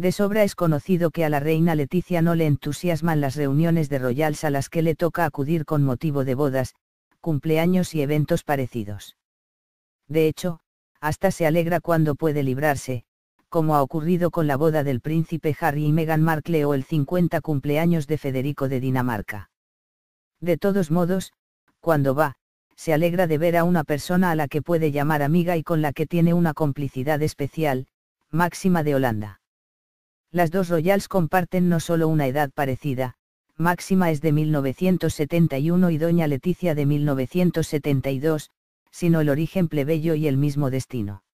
De sobra es conocido que a la reina Leticia no le entusiasman las reuniones de royals a las que le toca acudir con motivo de bodas, cumpleaños y eventos parecidos. De hecho, hasta se alegra cuando puede librarse, como ha ocurrido con la boda del príncipe Harry y Meghan Markle o el 50 cumpleaños de Federico de Dinamarca. De todos modos, cuando va, se alegra de ver a una persona a la que puede llamar amiga y con la que tiene una complicidad especial, máxima de Holanda. Las dos Royals comparten no solo una edad parecida, Máxima es de 1971 y Doña Leticia de 1972, sino el origen plebeyo y el mismo destino.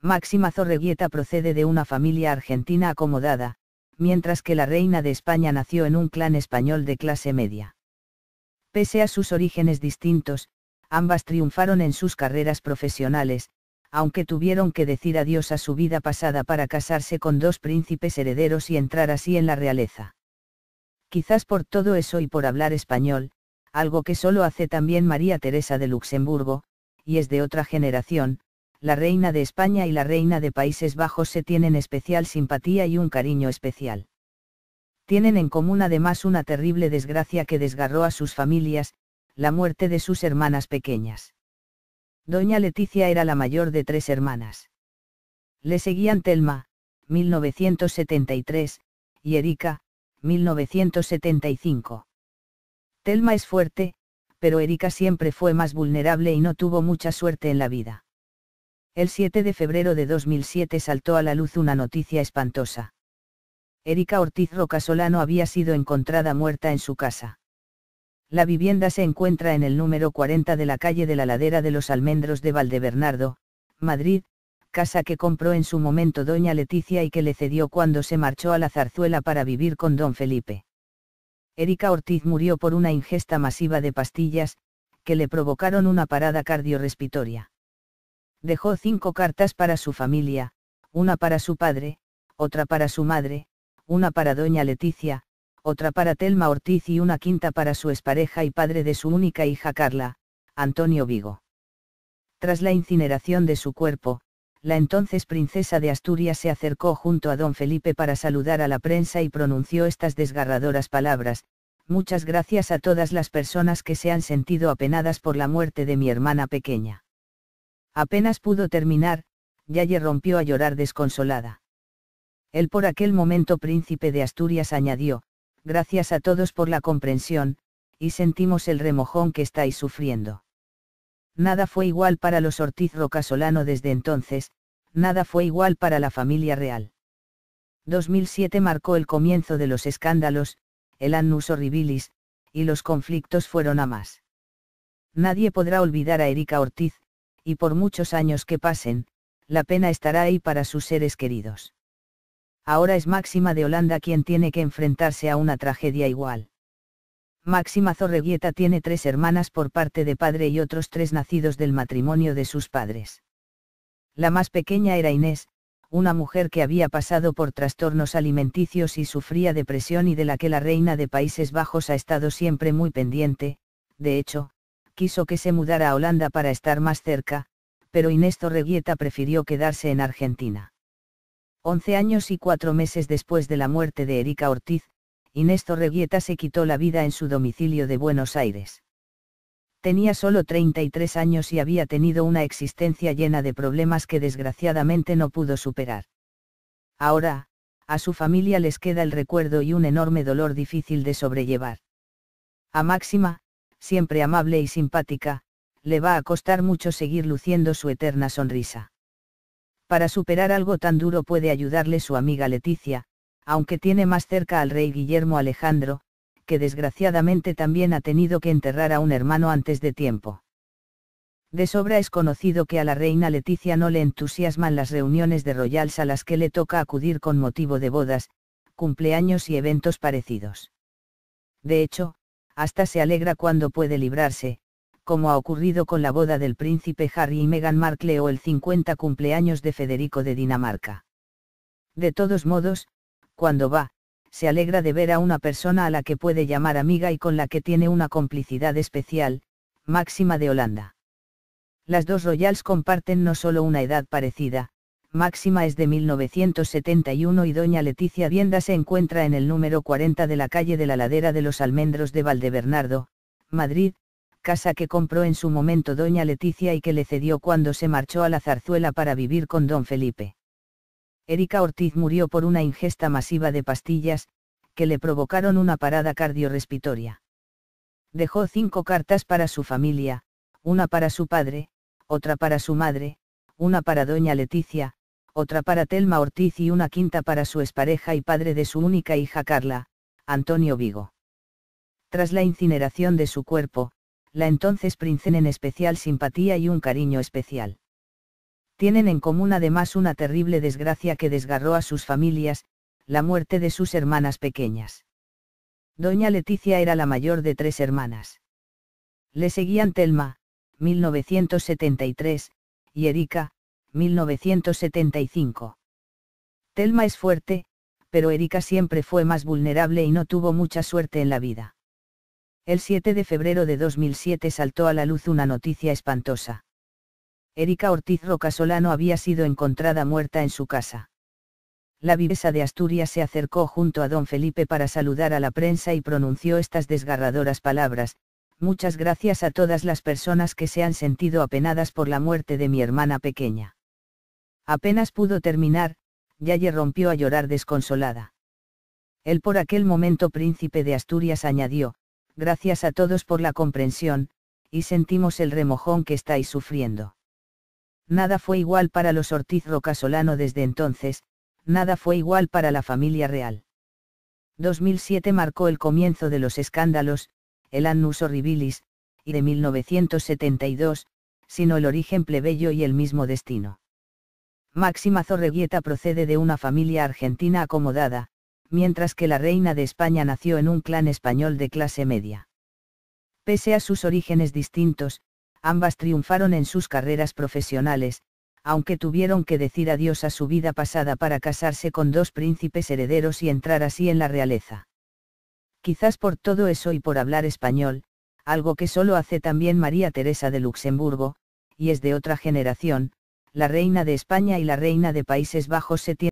Máxima Zorreguieta procede de una familia argentina acomodada, mientras que la reina de España nació en un clan español de clase media. Pese a sus orígenes distintos, ambas triunfaron en sus carreras profesionales, aunque tuvieron que decir adiós a su vida pasada para casarse con dos príncipes herederos y entrar así en la realeza. Quizás por todo eso y por hablar español, algo que solo hace también María Teresa de Luxemburgo, y es de otra generación, la reina de España y la reina de Países Bajos se tienen especial simpatía y un cariño especial. Tienen en común además una terrible desgracia que desgarró a sus familias, la muerte de sus hermanas pequeñas. Doña Leticia era la mayor de tres hermanas. Le seguían Telma, 1973, y Erika, 1975. Telma es fuerte, pero Erika siempre fue más vulnerable y no tuvo mucha suerte en la vida. El 7 de febrero de 2007 saltó a la luz una noticia espantosa. Erika Ortiz Rocasolano había sido encontrada muerta en su casa. La vivienda se encuentra en el número 40 de la calle de la Ladera de los Almendros de Valdebernardo, Madrid, casa que compró en su momento doña Leticia y que le cedió cuando se marchó a la zarzuela para vivir con don Felipe. Erika Ortiz murió por una ingesta masiva de pastillas, que le provocaron una parada cardiorrespiratoria. Dejó cinco cartas para su familia, una para su padre, otra para su madre, una para doña Leticia, otra para Telma Ortiz y una quinta para su expareja y padre de su única hija Carla, Antonio Vigo. Tras la incineración de su cuerpo, la entonces princesa de Asturias se acercó junto a don Felipe para saludar a la prensa y pronunció estas desgarradoras palabras, muchas gracias a todas las personas que se han sentido apenadas por la muerte de mi hermana pequeña. Apenas pudo terminar, Yaya rompió a llorar desconsolada. El por aquel momento príncipe de Asturias añadió, gracias a todos por la comprensión, y sentimos el remojón que estáis sufriendo. Nada fue igual para los Ortiz Rocasolano desde entonces, nada fue igual para la familia real. 2007 marcó el comienzo de los escándalos, el annus horribilis, y los conflictos fueron a más. Nadie podrá olvidar a Erika Ortiz, y por muchos años que pasen, la pena estará ahí para sus seres queridos ahora es Máxima de Holanda quien tiene que enfrentarse a una tragedia igual. Máxima Zorreguieta tiene tres hermanas por parte de padre y otros tres nacidos del matrimonio de sus padres. La más pequeña era Inés, una mujer que había pasado por trastornos alimenticios y sufría depresión y de la que la reina de Países Bajos ha estado siempre muy pendiente, de hecho, quiso que se mudara a Holanda para estar más cerca, pero Inés Zorreguieta prefirió quedarse en Argentina. Once años y cuatro meses después de la muerte de Erika Ortiz, Inés Torreguieta se quitó la vida en su domicilio de Buenos Aires. Tenía solo 33 años y había tenido una existencia llena de problemas que desgraciadamente no pudo superar. Ahora, a su familia les queda el recuerdo y un enorme dolor difícil de sobrellevar. A Máxima, siempre amable y simpática, le va a costar mucho seguir luciendo su eterna sonrisa. Para superar algo tan duro puede ayudarle su amiga Leticia, aunque tiene más cerca al rey Guillermo Alejandro, que desgraciadamente también ha tenido que enterrar a un hermano antes de tiempo. De sobra es conocido que a la reina Leticia no le entusiasman las reuniones de royals a las que le toca acudir con motivo de bodas, cumpleaños y eventos parecidos. De hecho, hasta se alegra cuando puede librarse, como ha ocurrido con la boda del príncipe Harry y Meghan Markle o el 50 cumpleaños de Federico de Dinamarca. De todos modos, cuando va, se alegra de ver a una persona a la que puede llamar amiga y con la que tiene una complicidad especial, máxima de Holanda. Las dos Royals comparten no solo una edad parecida, Máxima es de 1971 y doña Leticia Vienda se encuentra en el número 40 de la calle de la Ladera de los Almendros de Valdebernardo, Madrid, casa que compró en su momento doña Leticia y que le cedió cuando se marchó a la zarzuela para vivir con don Felipe. Erika Ortiz murió por una ingesta masiva de pastillas, que le provocaron una parada cardiorrespiratoria. Dejó cinco cartas para su familia, una para su padre, otra para su madre, una para doña Leticia, otra para Telma Ortiz y una quinta para su expareja y padre de su única hija Carla, Antonio Vigo. Tras la incineración de su cuerpo, la entonces en especial simpatía y un cariño especial. Tienen en común además una terrible desgracia que desgarró a sus familias, la muerte de sus hermanas pequeñas. Doña Leticia era la mayor de tres hermanas. Le seguían Telma, 1973, y Erika, 1975. Telma es fuerte, pero Erika siempre fue más vulnerable y no tuvo mucha suerte en la vida. El 7 de febrero de 2007 saltó a la luz una noticia espantosa. Erika Ortiz Solano había sido encontrada muerta en su casa. La vivesa de Asturias se acercó junto a don Felipe para saludar a la prensa y pronunció estas desgarradoras palabras, muchas gracias a todas las personas que se han sentido apenadas por la muerte de mi hermana pequeña. Apenas pudo terminar, Yaye rompió a llorar desconsolada. El por aquel momento príncipe de Asturias añadió, gracias a todos por la comprensión, y sentimos el remojón que estáis sufriendo. Nada fue igual para los Ortiz Rocasolano desde entonces, nada fue igual para la familia real. 2007 marcó el comienzo de los escándalos, el Annus Horribilis, y de 1972, sino el origen plebeyo y el mismo destino. Máxima Zorreguieta procede de una familia argentina acomodada, mientras que la reina de España nació en un clan español de clase media. Pese a sus orígenes distintos, ambas triunfaron en sus carreras profesionales, aunque tuvieron que decir adiós a su vida pasada para casarse con dos príncipes herederos y entrar así en la realeza. Quizás por todo eso y por hablar español, algo que solo hace también María Teresa de Luxemburgo, y es de otra generación, la reina de España y la reina de Países Bajos se tienen